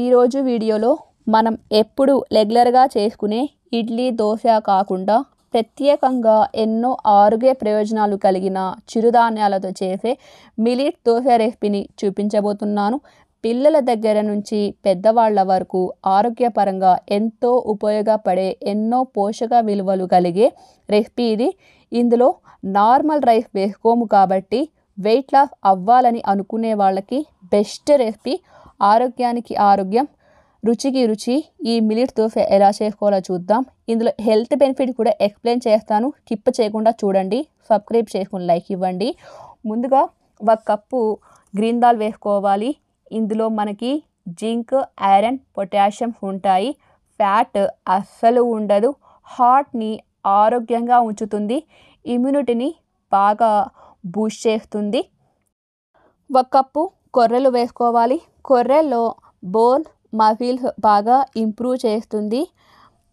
ఈరోజు వీడియోలో మనం ఎప్పుడు రెగ్యులర్గా చేసుకునే ఇడ్లీ దోశ కాకుండా ప్రత్యేకంగా ఎన్నో ఆరోగ్య ప్రయోజనాలు కలిగిన చిరుధాన్యాలతో చేసే మిలిట్ దోశ రెసిపీని చూపించబోతున్నాను పిల్లల దగ్గర నుంచి పెద్దవాళ్ల వరకు ఆరోగ్యపరంగా ఎంతో ఉపయోగపడే ఎన్నో పోషక విలువలు కలిగే రెసిపీ ఇది ఇందులో నార్మల్ రైస్ వేసుకోము కాబట్టి వెయిట్ లాస్ అవ్వాలని అనుకునే వాళ్ళకి బెస్ట్ రెసిపీ ఆరోగ్యానికి ఆరోగ్యం రుచికి రుచి ఈ మిలిట్ తోఫే ఎలా చేసుకోవాలో చూద్దాం ఇందులో హెల్త్ బెనిఫిట్ కూడా ఎక్స్ప్లెయిన్ చేస్తాను కిప్ చేయకుండా చూడండి సబ్స్క్రైబ్ చేసుకుని లైక్ ఇవ్వండి ముందుగా ఒక కప్పు గ్రీన్ దాల్ వేసుకోవాలి ఇందులో మనకి జింక్ ఐరన్ పొటాషియం ఉంటాయి ఫ్యాట్ అస్సలు ఉండదు హార్ట్ని ఆరోగ్యంగా ఉంచుతుంది ఇమ్యూనిటీని బాగా బూస్ట్ చేస్తుంది ఒక కప్పు కొర్రలు వేసుకోవాలి కొర్రెల్లో బోన్ మఫిల్ బాగా ఇంప్రూవ్ చేస్తుంది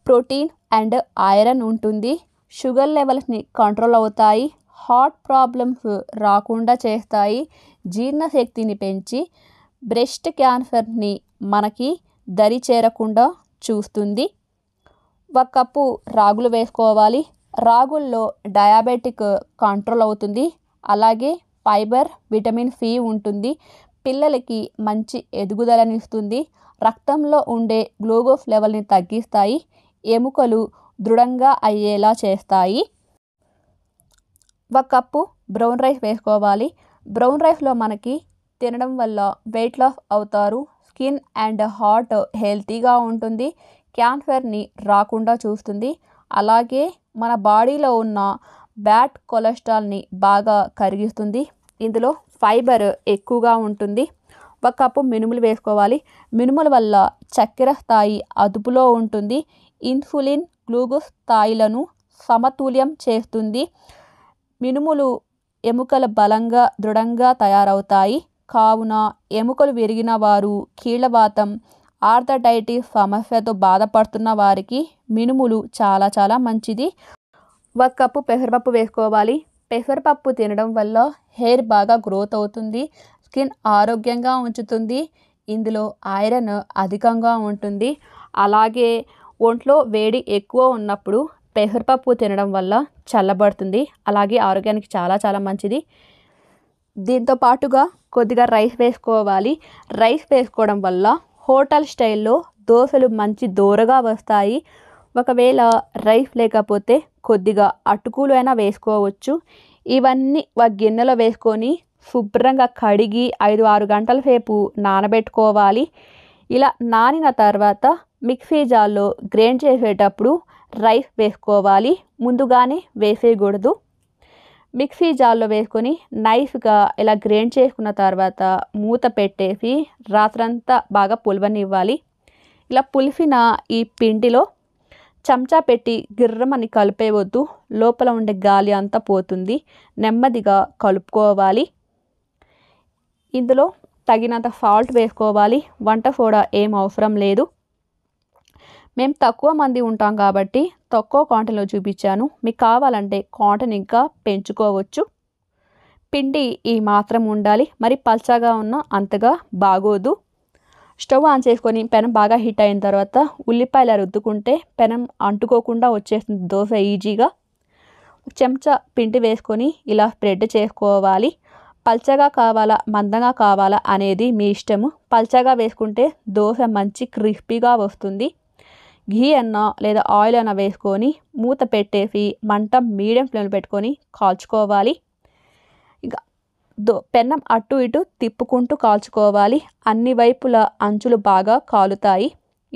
ప్రోటీన్ అండ్ ఐరన్ ఉంటుంది షుగర్ లెవెల్స్ని కంట్రోల్ అవుతాయి హార్ట్ ప్రాబ్లమ్స్ రాకుండా చేస్తాయి జీర్ణశక్తిని పెంచి బ్రెస్ట్ క్యాన్సర్ని మనకి దరి చేరకుండా చూస్తుంది ఒక కప్పు రాగులు వేసుకోవాలి రాగుల్లో డయాబెటిక్ కంట్రోల్ అవుతుంది అలాగే ఫైబర్ విటమిన్ సి ఉంటుంది పిల్లలకి మంచి ఎదుగుదలనిస్తుంది రక్తంలో ఉండే గ్లూకోజ్ లెవెల్ని తగ్గిస్తాయి ఎముకలు దృఢంగా అయ్యేలా చేస్తాయి ఒక కప్పు బ్రౌన్ రైస్ వేసుకోవాలి బ్రౌన్ రైస్లో మనకి తినడం వల్ల వెయిట్ లాస్ అవుతారు స్కిన్ అండ్ హార్ట్ హెల్తీగా ఉంటుంది క్యాన్సర్ని రాకుండా చూస్తుంది అలాగే మన బాడీలో ఉన్న బ్యాడ్ కొలెస్ట్రాల్ని బాగా కరిగిస్తుంది ఇందులో ఫైబర్ ఎక్కువగా ఉంటుంది ఒక కప్పు మినుములు వేసుకోవాలి మినుముల వల్ల చక్కెర స్థాయి అదుపులో ఉంటుంది ఇన్సులిన్ గ్లూకోజ్ స్థాయిలను సమతుల్యం చేస్తుంది మినుములు ఎముకల బలంగా దృఢంగా తయారవుతాయి కావున ఎముకలు విరిగిన వారు కీళ్ళవాతం ఆర్థరైటిస్ సమస్యతో బాధపడుతున్న వారికి మినుములు చాలా చాలా మంచిది ఒక కప్పు పెసరపప్పు వేసుకోవాలి పెసరపప్పు తినడం వల్ల హెయిర్ బాగా గ్రోత్ అవుతుంది స్కిన్ ఆరోగ్యంగా ఉంచుతుంది ఇందులో ఐరన్ అధికంగా ఉంటుంది అలాగే ఒంట్లో వేడి ఎక్కువ ఉన్నప్పుడు పెసరపప్పు తినడం వల్ల చల్లబడుతుంది అలాగే ఆరోగ్యానికి చాలా చాలా మంచిది దీంతో పాటుగా కొద్దిగా రైస్ వేసుకోవాలి రైస్ వేసుకోవడం వల్ల హోటల్ స్టైల్లో దోశలు మంచి దోరగా వస్తాయి ఒకవేళ రైస్ లేకపోతే కొద్దిగా అటుకులు అయినా వేసుకోవచ్చు ఇవన్నీ ఒక గిన్నెలో వేసుకొని శుభ్రంగా కడిగి ఐదు ఆరు గంటల సేపు నానబెట్టుకోవాలి ఇలా నానిన తర్వాత మిక్సీ జార్లో గ్రైండ్ చేసేటప్పుడు రైస్ వేసుకోవాలి ముందుగానే వేసేయకూడదు మిక్సీ జార్లో వేసుకొని నైఫ్గా ఇలా గ్రైండ్ చేసుకున్న తర్వాత మూత పెట్టేసి రాత్రంతా బాగా పులివనివ్వాలి ఇలా పులిసిన ఈ పిండిలో చెంచా పెట్టి గిర్రమని కలిపేవద్దు లోపల ఉండే గాలి అంతా పోతుంది నెమ్మదిగా కలుపుకోవాలి ఇందులో తగినంత సాల్ట్ వేసుకోవాలి వంట సోడా ఏం అవసరం లేదు మేము తక్కువ మంది ఉంటాం కాబట్టి తక్కువ క్వాంటిటీలో చూపించాను మీకు కావాలంటే క్వాంటిటీ ఇంకా పెంచుకోవచ్చు పిండి ఈ మాత్రం ఉండాలి మరి పల్చగా ఉన్న అంతగా బాగోదు స్టవ్ ఆన్ చేసుకొని పెనం బాగా హీట్ అయిన తర్వాత ఉల్లిపాయలు రుద్దుకుంటే పెనం అంటుకోకుండా వచ్చేస్తుంది దోశ ఈజీగా చెంచా పిండి వేసుకొని ఇలా స్ప్రెడ్ చేసుకోవాలి పల్చగా కావాలా మందంగా కావాలా అనేది మీ ఇష్టము పల్చగా వేసుకుంటే దోశ మంచి క్రిస్పీగా వస్తుంది ఘీ అన్నా లేదా ఆయిల్ అన్నా వేసుకొని మూత పెట్టేసి మంట మీడియం ఫ్లేమ్లో పెట్టుకొని కాల్చుకోవాలి దో పెన్నం అటు ఇటు తిప్పుకుంటూ కాల్చుకోవాలి అన్ని వైపుల అంచులు బాగా కాలుతాయి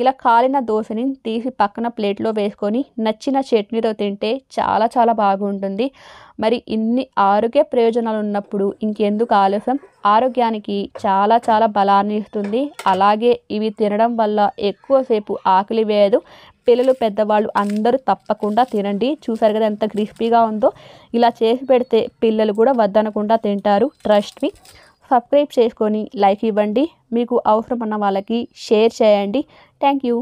ఇలా కాలిన దోశని తీసి పక్కన ప్లేట్లో వేసుకొని నచ్చిన చట్నీతో తింటే చాలా చాలా బాగుంటుంది మరి ఇన్ని ఆరోగ్య ప్రయోజనాలు ఉన్నప్పుడు ఇంకెందుకు ఆలస్యం ఆరోగ్యానికి చాలా చాలా బలాన్ని ఇస్తుంది అలాగే ఇవి తినడం వల్ల ఎక్కువసేపు ఆకలి వేయదు పిల్లలు పెద్దవాళ్ళు అందరూ తప్పకుండా తినండి చూసారు కదా ఎంత క్రిస్పీగా ఉందో ఇలా చేసి పెడితే పిల్లలు కూడా వద్దనకుండా తింటారు ట్రస్ట్ మీ సబ్స్క్రైబ్ చేసుకొని లైక్ ఇవ్వండి మీకు అవసరం ఉన్న వాళ్ళకి షేర్ చేయండి థ్యాంక్ యూ